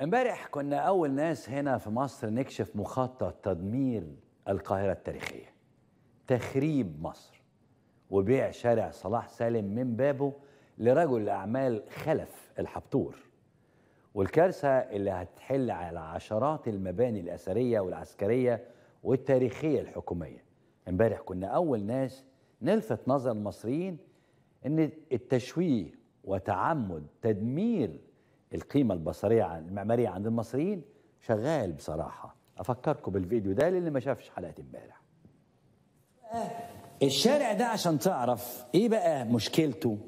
امبارح كنا اول ناس هنا في مصر نكشف مخطط تدمير القاهره التاريخيه تخريب مصر وبيع شارع صلاح سالم من بابه لرجل الاعمال خلف الحبتور والكارثه اللي هتحل على عشرات المباني الاثريه والعسكريه والتاريخيه الحكوميه امبارح كنا اول ناس نلفت نظر المصريين ان التشويه وتعمد تدمير القيمة البصرية المعمارية عند المصريين شغال بصراحة أفكركم بالفيديو ده للي ما شافش حلقة امبارح آه، الشارع ده عشان تعرف ايه بقى مشكلته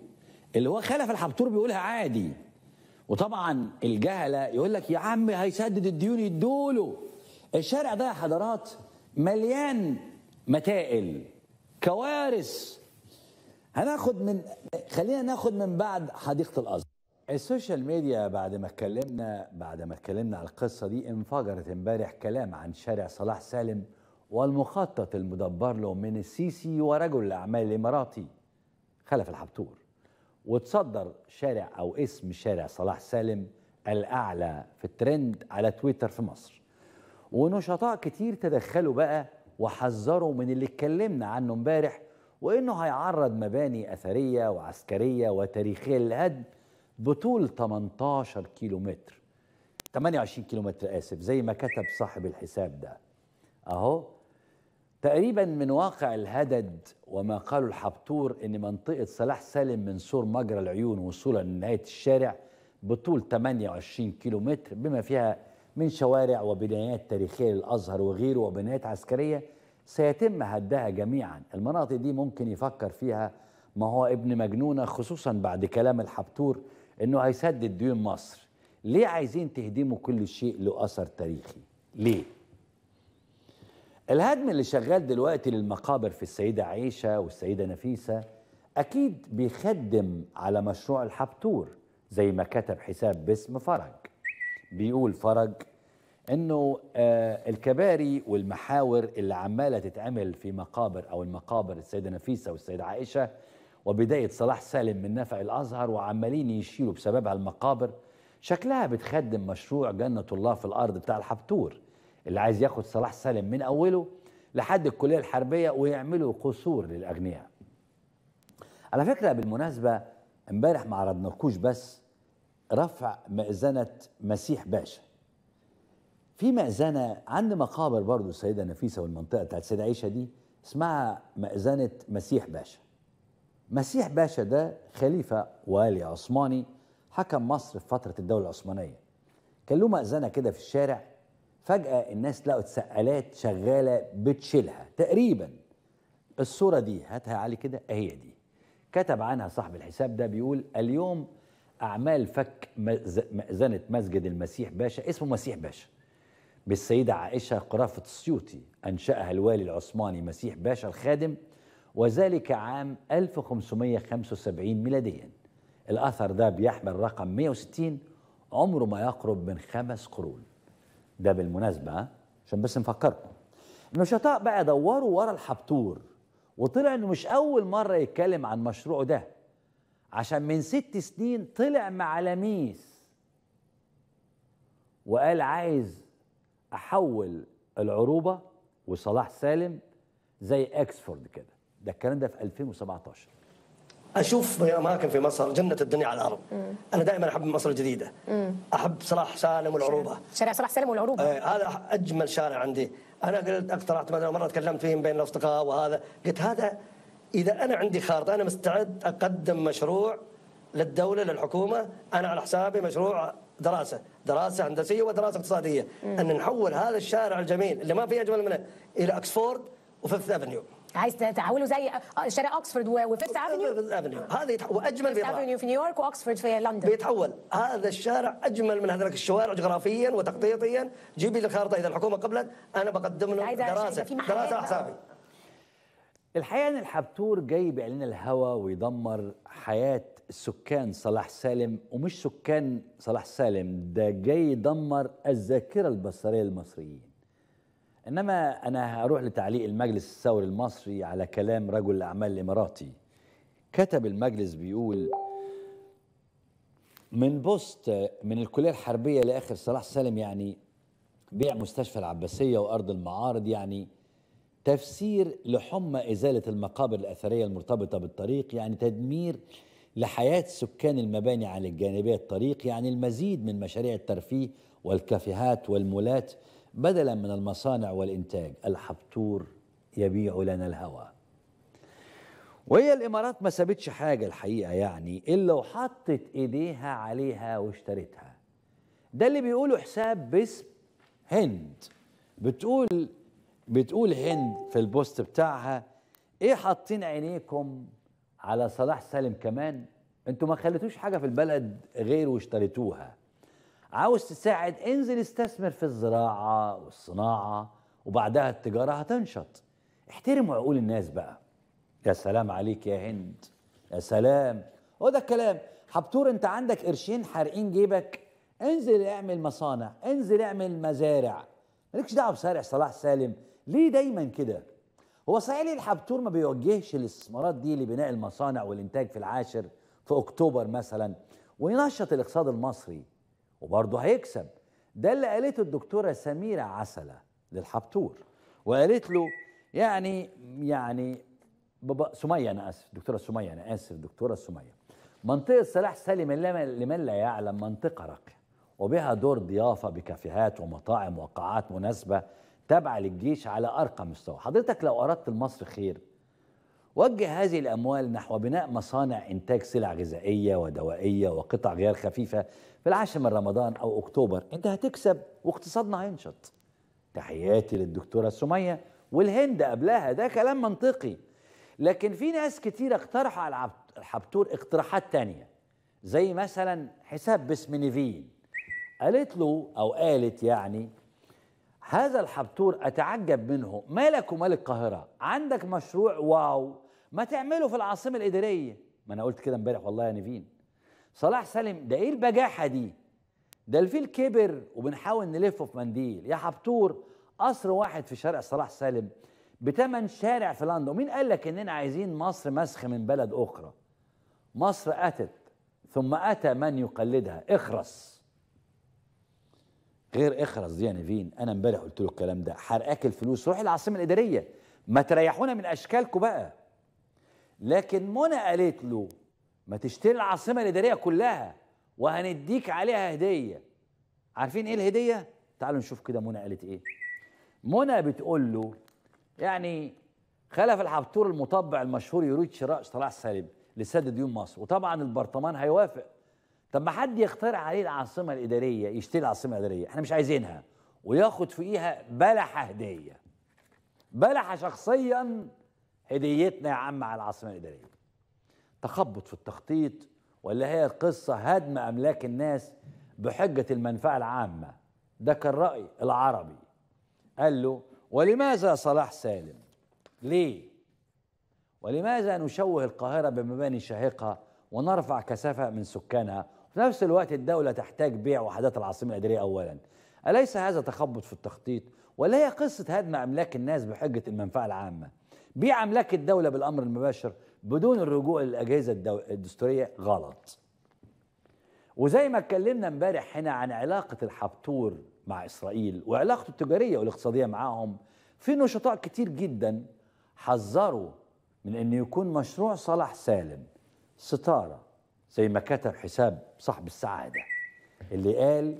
اللي هو خلف الحبتور بيقولها عادي وطبعا الجهلة يقول لك يا عم هيسدد الديون يدوله الشارع ده يا حضرات مليان متائل كوارث هناخد من خلينا ناخد من بعد حديقة الأزهر السوشيال ميديا بعد ما اتكلمنا بعد ما اتكلمنا على القصه دي انفجرت امبارح كلام عن شارع صلاح سالم والمخطط المدبر له من السيسي ورجل الاعمال الاماراتي خلف الحبتور وتصدر شارع او اسم شارع صلاح سالم الاعلى في الترند على تويتر في مصر ونشطاء كتير تدخلوا بقى وحذروا من اللي اتكلمنا عنه امبارح وانه هيعرض مباني اثريه وعسكريه وتاريخيه للهدم بطول 18 كيلو متر 28 كيلو متر آسف زي ما كتب صاحب الحساب ده أهو تقريبا من واقع الهدد وما قاله الحبتور ان منطقه صلاح سالم من سور مجرى العيون وصولا لنهايه الشارع بطول 28 كيلو متر بما فيها من شوارع وبنايات تاريخيه للازهر وغيره وبنايات عسكريه سيتم هدها جميعا المناطق دي ممكن يفكر فيها ما هو ابن مجنونه خصوصا بعد كلام الحبتور انه هيسدد ديون مصر ليه عايزين تهدموا كل شيء له اثر تاريخي ليه الهدم اللي شغال دلوقتي للمقابر في السيده عائشه والسيده نفيسه اكيد بيخدم على مشروع الحبتور زي ما كتب حساب باسم فرج بيقول فرج انه آه الكباري والمحاور اللي عماله تتعمل في مقابر او المقابر السيده نفيسه والسيده عائشه وبداية صلاح سالم من نفع الأزهر وعمالين يشيلوا بسببها المقابر شكلها بتخدم مشروع جنة الله في الأرض بتاع الحبتور اللي عايز ياخد صلاح سالم من أوله لحد الكلية الحربية ويعملوا قصور للأغنياء على فكرة بالمناسبة امبارح ما عرضناكوش بس رفع مئذنة مسيح باشا في مئذنة عند مقابر برضو السيدة نفيسة والمنطقة بتاعت سيدة عيشة دي اسمها مئذنة مسيح باشا مسيح باشا ده خليفة والي عثماني حكم مصر في فترة الدولة العثمانية كان له مأذنة كده في الشارع فجأة الناس لقوا تسقالات شغالة بتشيلها تقريبا الصورة دي هاتها علي كده اهي دي كتب عنها صاحب الحساب ده بيقول اليوم أعمال فك مأذنة مسجد المسيح باشا اسمه مسيح باشا بالسيدة عائشة قرافة السيوطي أنشأها الوالي العثماني مسيح باشا الخادم وذلك عام 1575 ميلاديا الأثر ده بيحمل رقم 160 عمره ما يقرب من خمس قرون ده بالمناسبة عشان بس نفكركم النشطاء بقى دوروا ورا الحبتور وطلع انه مش اول مرة يتكلم عن مشروعه ده عشان من ست سنين طلع مع لميس وقال عايز احول العروبة وصلاح سالم زي اكسفورد كده ده الكلام ده في 2017 اشوف اماكن في مصر جنه الدنيا على الارض مم. انا دائما احب مصر الجديده مم. احب صلاح سالم والعروبه شارع صلاح سالم والعروبه آه هذا اجمل شارع عندي انا قلت اقترحت مثلا مره تكلمت فيهم بين الاصدقاء وهذا قلت هذا اذا انا عندي خارطه انا مستعد اقدم مشروع للدوله للحكومه انا على حسابي مشروع دراسه دراسه هندسيه ودراسه اقتصاديه مم. ان نحول هذا الشارع الجميل اللي ما فيه اجمل منه الى اكسفورد وفيفث افنيو عايز تحوله زي آه، شارع اوكسفورد وفيفت افنيو هذا واجمل في افنيو في نيويورك واوكسفورد في لندن بيتحول هذا الشارع اجمل من هذاك الشوارع جغرافيا وتخطيطيا جيبي لي الخارطه اذا الحكومه قبلت انا بقدم له دراسه دراسه على حسابي الحقيقه ان الحبتور جاي بيعلن الهوى ويدمر حياه سكان صلاح سالم ومش سكان صلاح سالم ده جاي يدمر الذاكره البصريه للمصريين انما انا هروح لتعليق المجلس الثوري المصري على كلام رجل الاعمال الاماراتي كتب المجلس بيقول من بوست من الكليه الحربيه لاخر صلاح سالم يعني بيع مستشفى العباسيه وارض المعارض يعني تفسير لحمى ازاله المقابر الاثريه المرتبطه بالطريق يعني تدمير لحياه سكان المباني على الجانبيه الطريق يعني المزيد من مشاريع الترفيه والكافيهات والمولات بدلا من المصانع والإنتاج الحبتور يبيع لنا الهواء وهي الإمارات ما سابتش حاجة الحقيقة يعني إلا وحطت إيديها عليها واشترتها ده اللي بيقوله حساب باسم هند بتقول بتقول هند في البوست بتاعها ايه حاطين عينيكم على صلاح سالم كمان انتوا ما خليتوش حاجه في البلد غير واشتريتوها عاوز تساعد انزل استثمر في الزراعة والصناعة وبعدها التجارة هتنشط احترم عقول الناس بقى يا سلام عليك يا هند يا سلام هو ده الكلام حبتور انت عندك قرشين حارقين جيبك انزل اعمل مصانع انزل اعمل مزارع مالكش دعوه بسارع صلاح سالم ليه دايما كده هو صحيح ليه الحبتور ما بيوجهش الاستثمارات دي لبناء المصانع والانتاج في العاشر في اكتوبر مثلا وينشط الاقتصاد المصري وبرضه هيكسب ده اللي قالته الدكتورة سميرة عسلة للحبتور وقالت له يعني يعني بابا سمية أنا آسف دكتورة سمية أنا آسف دكتورة سمية منطقة صلاح سالم لمن لا يعلم منطقة راقية وبها دور ضيافة بكافيهات ومطاعم وقاعات مناسبة تابعة للجيش على أرقى مستوى حضرتك لو أردت لمصر خير وجه هذه الأموال نحو بناء مصانع إنتاج سلع غذائية ودوائية وقطع غيار خفيفة في العاشر من رمضان أو أكتوبر أنت هتكسب واقتصادنا هينشط تحياتي للدكتورة سمية والهند قبلها ده كلام منطقي لكن في ناس كتير اقترحوا على الحبتور اقتراحات تانية زي مثلا حساب باسم نيفين قالت له أو قالت يعني هذا الحبتور أتعجب منه مالك ومال القاهرة عندك مشروع واو ما تعمله في العاصمه الاداريه ما انا قلت كده امبارح والله يا نيفين صلاح سالم ده ايه البجاحه دي ده الفيل كبر وبنحاول نلفه في منديل يا حبتور قصر واحد في شارع صلاح سالم بتمن شارع في لندن ومين قال لك اننا عايزين مصر مسخ من بلد اخرى مصر اتت ثم اتى من يقلدها اخرس غير اخرس دي يا نيفين انا امبارح قلت له الكلام ده حرقاك الفلوس روح العاصمه الاداريه ما تريحونا من اشكالكم بقى لكن منى قالت له ما تشتري العاصمه الاداريه كلها وهنديك عليها هديه عارفين ايه الهديه تعالوا نشوف كده منى قالت ايه منى بتقول له يعني خلف الحبتور المطبع المشهور يريد شراء صلاح سالم لسد ديون مصر وطبعا البرطمان هيوافق طب ما حد يخترع عليه العاصمه الاداريه يشتري العاصمه الاداريه احنا مش عايزينها وياخد فيها بلحه هديه بلحه شخصيا هديتنا يا عم على العاصمه الاداريه تخبط في التخطيط ولا هي القصه هدم املاك الناس بحجه المنفعه العامه ده كان راي العربي قال له ولماذا صلاح سالم ليه ولماذا نشوه القاهره بمباني شاهقه ونرفع كثافه من سكانها وفي نفس الوقت الدوله تحتاج بيع وحدات العاصمه الاداريه اولا أليس هذا تخبط في التخطيط ولا هي قصة هدم أملاك الناس بحجة المنفعة العامة املاك الدولة بالأمر المباشر بدون الرجوع للأجهزة الدستورية غلط وزي ما اتكلمنا امبارح هنا عن علاقة الحبتور مع إسرائيل وعلاقته التجارية والاقتصادية معاهم في نشطاء كتير جدا حذروا من أن يكون مشروع صلاح سالم ستارة زي ما كتب حساب صاحب السعادة اللي قال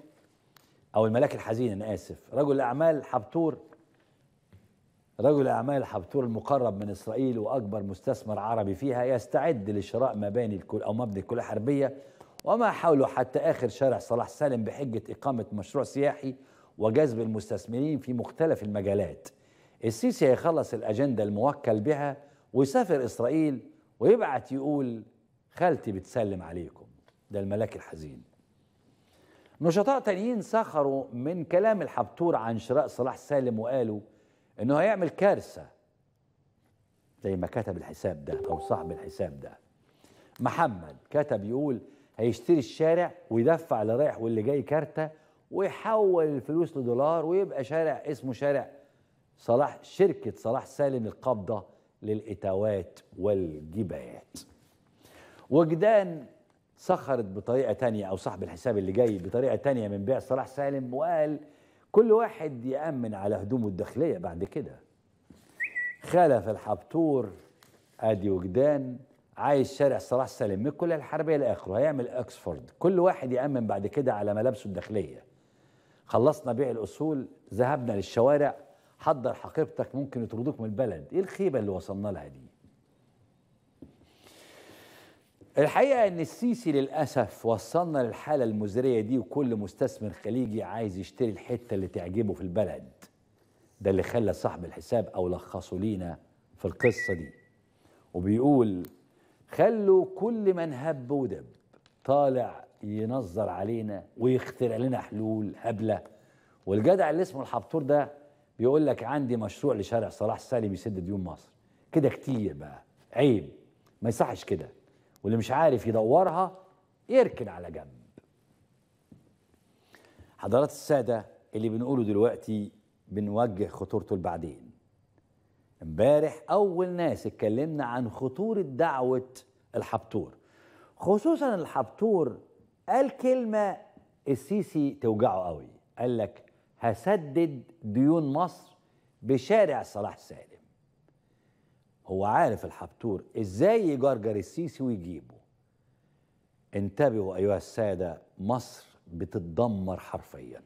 أو الملاك الحزين أنا آسف رجل أعمال حبتور رجل أعمال حبتور المقرب من إسرائيل وأكبر مستثمر عربي فيها يستعد لشراء مباني الكل أو مبنى الكلية الحربية وما حوله حتى آخر شارع صلاح سالم بحجة إقامة مشروع سياحي وجذب المستثمرين في مختلف المجالات السيسي هيخلص الأجندة الموكل بها ويسافر إسرائيل ويبعت يقول خالتي بتسلم عليكم ده الملاك الحزين نشطاء تانيين سخروا من كلام الحبتور عن شراء صلاح سالم وقالوا انه هيعمل كارثه زي ما كتب الحساب ده او صاحب الحساب ده محمد كتب يقول هيشتري الشارع ويدفع اللي رايح واللي جاي كارته ويحول الفلوس لدولار ويبقى شارع اسمه شارع صلاح شركه صلاح سالم القبضه للاتاوات والجبايات وجدان سخرت بطريقه تانية او صاحب الحساب اللي جاي بطريقه تانية من بيع صلاح سالم وقال كل واحد يأمن على هدومه الداخلية بعد كده خلف الحبتور ادي وجدان عايز شارع صلاح سالم من كل الحربيه لاخره هيعمل اكسفورد كل واحد يامن بعد كده على ملابسه الداخليه خلصنا بيع الاصول ذهبنا للشوارع حضر حقيبتك ممكن يطردوك من البلد ايه الخيبه اللي وصلنا لها دي الحقيقه ان السيسي للاسف وصلنا للحاله المزريه دي وكل مستثمر خليجي عايز يشتري الحته اللي تعجبه في البلد ده اللي خلى صاحب الحساب او لخصه لينا في القصه دي وبيقول خلوا كل من هب ودب طالع ينظر علينا ويخترع لنا حلول هبله والجدع اللي اسمه الحبطور ده بيقول لك عندي مشروع لشارع صلاح السالم يسد ديون مصر كده كتير بقى عيب ما يصحش كده واللي مش عارف يدورها يركن على جنب حضرات السادة اللي بنقوله دلوقتي بنوجه خطورته لبعدين امبارح أول ناس اتكلمنا عن خطورة دعوة الحبتور خصوصا الحبتور قال كلمة السيسي توجعه قوي قال لك هسدد ديون مصر بشارع صلاح سالم هو عارف الحبتور ازاي يجرجر السيسي ويجيبه انتبهوا ايها الساده مصر بتتدمر حرفيا